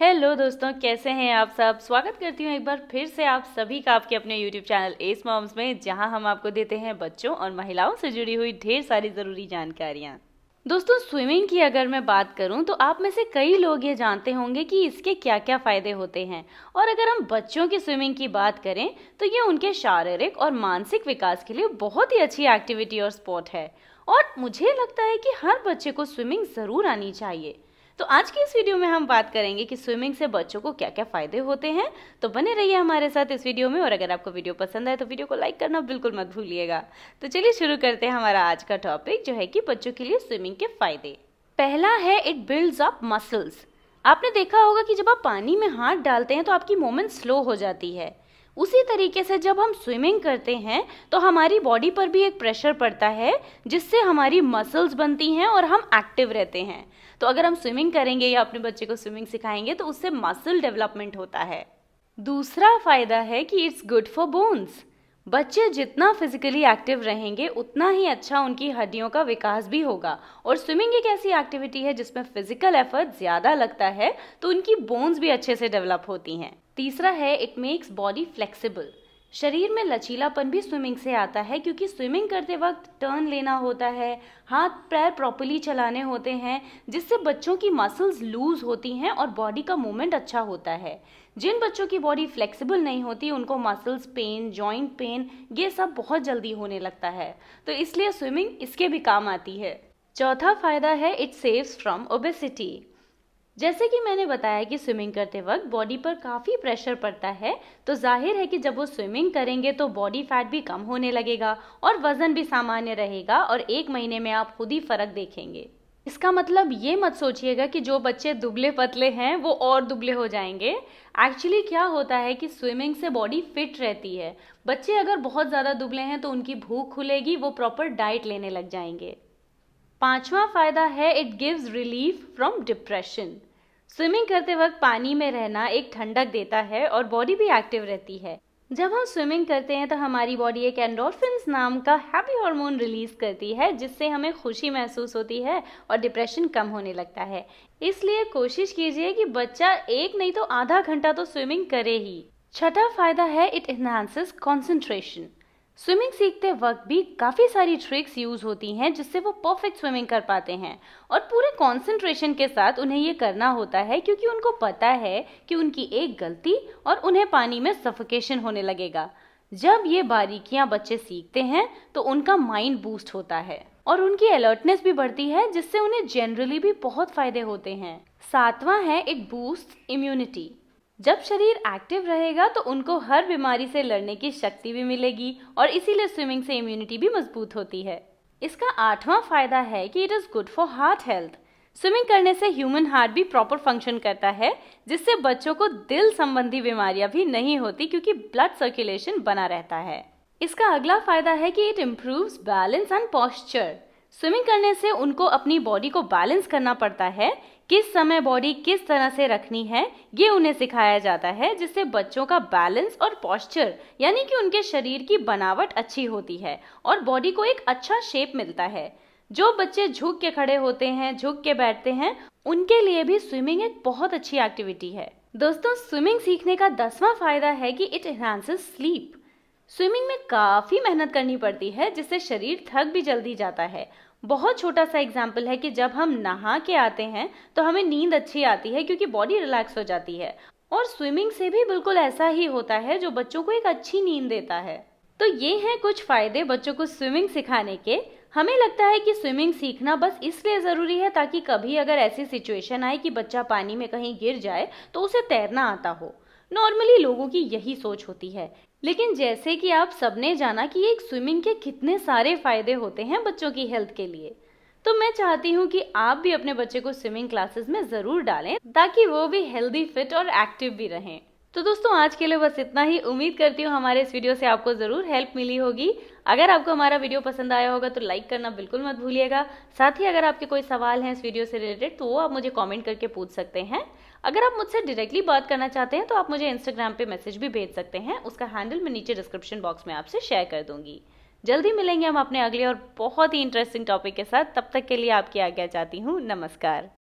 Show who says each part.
Speaker 1: hello दोस्तों कैसे हैं आप सब स्वागत करती हूँ एक बार फिर से आप सभी का आपके अपने यूट्यूब चैनल एस मॉम्स में जहाँ हम आपको देते हैं बच्चों और महिलाओं से जुड़ी हुई ढेर सारी ज़रूरी जानकारियाँ दोस्तों स्विमिंग की अगर मैं बात करूं तो आप में से कई लोग ये जानते होंगे कि इसके क्या क्या फ़ायदे होते हैं और अगर हम बच्चों की स्विमिंग की बात करें तो ये उनके शारीरिक और मानसिक विकास के लिए बहुत ही अच्छी एक्टिविटी और स्पोर्ट है और मुझे लगता है कि हर बच्चे को स्विमिंग ज़रूर आनी चाहिए तो आज की इस वीडियो में हम बात करेंगे कि स्विमिंग से बच्चों को क्या क्या फ़ायदे होते हैं तो बने रहिए हमारे साथ इस वीडियो में और अगर आपको वीडियो पसंद आए तो वीडियो को लाइक करना बिल्कुल मत भूलिएगा तो चलिए शुरू करते हैं हमारा आज का टॉपिक जो है कि बच्चों के लिए स्विमिंग के फ़ायदे पहला है इट बिल्ड्स अप मसल्स आपने देखा होगा कि जब आप पानी में हाथ डालते हैं तो आपकी मूवमेंट स्लो हो जाती है उसी तरीके से जब हम स्विमिंग करते हैं तो हमारी बॉडी पर भी एक प्रेशर पड़ता है जिससे हमारी मसल्स बनती हैं और हम एक्टिव रहते हैं तो अगर हम स्विमिंग करेंगे या अपने बच्चे को स्विमिंग सिखाएंगे तो उससे मसल डेवलपमेंट होता है दूसरा फ़ायदा है कि इट्स गुड फॉर बोन्स बच्चे जितना फिजिकली एक्टिव रहेंगे उतना ही अच्छा उनकी हड्डियों का विकास भी होगा और स्विमिंग एक ऐसी एक्टिविटी है जिसमें फिजिकल एफर्ट ज़्यादा लगता है तो उनकी बोन्स भी अच्छे से डेवलप होती हैं तीसरा है इट मेक्स बॉडी फ्लेक्सिबल शरीर में लचीलापन भी स्विमिंग से आता है क्योंकि स्विमिंग करते वक्त टर्न लेना होता है हाथ पैर प्रॉपरली चलाने होते हैं जिससे बच्चों की मसल्स लूज होती हैं और बॉडी का मूवमेंट अच्छा होता है जिन बच्चों की बॉडी फ्लेक्सिबल नहीं होती उनको मसल्स पेन जॉइंट पेन ये सब बहुत जल्दी होने लगता है तो इसलिए स्विमिंग इसके भी काम आती है चौथा फायदा है इट सेव्स फ्रॉम ओबेसिटी जैसे कि मैंने बताया कि स्विमिंग करते वक्त बॉडी पर काफ़ी प्रेशर पड़ता है तो जाहिर है कि जब वो स्विमिंग करेंगे तो बॉडी फैट भी कम होने लगेगा और वज़न भी सामान्य रहेगा और एक महीने में आप खुद ही फ़र्क देखेंगे इसका मतलब ये मत सोचिएगा कि जो बच्चे दुबले पतले हैं वो और दुबले हो जाएंगे एक्चुअली क्या होता है कि स्विमिंग से बॉडी फिट रहती है बच्चे अगर बहुत ज़्यादा दुबले हैं तो उनकी भूख खुलेगी वो प्रॉपर डाइट लेने लग जाएंगे पांचवा फ़ायदा है it gives relief from depression swimming करते वक्त पानी में रहना एक ठंडक देता है और बॉडी भी एक्टिव रहती है जब हम स्विमिंग करते हैं तो हमारी बॉडी एक एंडोरफिन नाम का हैप्पी हार्मोन रिलीज करती है जिससे हमें खुशी महसूस होती है और डिप्रेशन कम होने लगता है इसलिए कोशिश कीजिए कि बच्चा एक नहीं तो आधा घंटा तो स्विमिंग करे ही छठा फायदा है इट इन्हांसेस कॉन्सेंट्रेशन स्विमिंग सीखते वक्त भी काफ़ी सारी ट्रिक्स यूज़ होती हैं जिससे वो परफेक्ट स्विमिंग कर पाते हैं और पूरे कंसंट्रेशन के साथ उन्हें ये करना होता है क्योंकि उनको पता है कि उनकी एक गलती और उन्हें पानी में सफोकेशन होने लगेगा जब ये बारीकियां बच्चे सीखते हैं तो उनका माइंड बूस्ट होता है और उनकी अलर्टनेस भी बढ़ती है जिससे उन्हें जनरली भी बहुत फायदे होते हैं सातवां है एक बूस्ट इम्यूनिटी जब शरीर एक्टिव रहेगा तो उनको हर बीमारी से लड़ने की शक्ति भी मिलेगी और इसीलिए स्विमिंग से इम्यूनिटी भी मजबूत होती है इसका आठवां फायदा है कि it is good for heart health swimming करने से ह्यूमन हार्ट भी प्रॉपर फंक्शन करता है जिससे बच्चों को दिल संबंधी बीमारियां भी नहीं होती क्योंकि ब्लड सर्कुलेशन बना रहता है इसका अगला फायदा है कि it improve balance and posture swimming करने से उनको अपनी बॉडी को बैलेंस करना पड़ता है किस समय बॉडी किस तरह से रखनी है ये उन्हें सिखाया जाता है जिससे बच्चों का बैलेंस और पॉस्चर यानी कि उनके शरीर की बनावट अच्छी होती है और बॉडी को एक अच्छा शेप मिलता है जो बच्चे झुक के खड़े होते हैं झुक के बैठते हैं उनके लिए भी स्विमिंग एक बहुत अच्छी एक्टिविटी है दोस्तों स्विमिंग सीखने का दसवां फायदा है कि इट एनहांसेस स्लीप स्विमिंग में काफ़ी मेहनत करनी पड़ती है जिससे शरीर थक भी जल्दी जाता है बहुत छोटा सा एग्जाम्पल है कि जब हम नहा के आते हैं तो हमें नींद अच्छी आती है क्योंकि बॉडी रिलैक्स हो जाती है और स्विमिंग से भी बिल्कुल ऐसा ही होता है जो बच्चों को एक अच्छी नींद देता है तो ये हैं कुछ फ़ायदे बच्चों को स्विमिंग सिखाने के हमें लगता है कि स्विमिंग सीखना बस इसलिए ज़रूरी है ताकि कभी अगर ऐसी सिचुएशन आए कि बच्चा पानी में कहीं गिर जाए तो उसे तैरना आता हो नॉर्मली लोगों की यही सोच होती है लेकिन जैसे कि आप सबने जाना कि एक स्विमिंग के कितने सारे फायदे होते हैं बच्चों की हेल्थ के लिए तो मैं चाहती हूँ कि आप भी अपने बच्चे को स्विमिंग क्लासेस में ज़रूर डालें ताकि वो भी हेल्दी फिट और एक्टिव भी रहें तो दोस्तों आज के लिए बस इतना ही उम्मीद करती हूँ हमारे इस वीडियो से आपको ज़रूर हेल्प मिली होगी अगर आपको हमारा वीडियो पसंद आया होगा तो लाइक करना बिल्कुल मत भूलिएगा साथ ही अगर आपके कोई सवाल हैं इस वीडियो से रिलेटेड तो वो आप मुझे कॉमेंट करके पूछ सकते हैं अगर आप मुझसे डायरेक्टली बात करना चाहते हैं तो आप मुझे इंस्टाग्राम पे मैसेज भी भेज सकते हैं उसका हैंडल मैं नीचे डिस्क्रिप्शन बॉक्स में आपसे शेयर कर दूंगी जल्दी मिलेंगे हम अपने अगले और बहुत ही इंटरेस्टिंग टॉपिक के साथ तब तक के लिए आपकी आज्ञा चाहती हूँ नमस्कार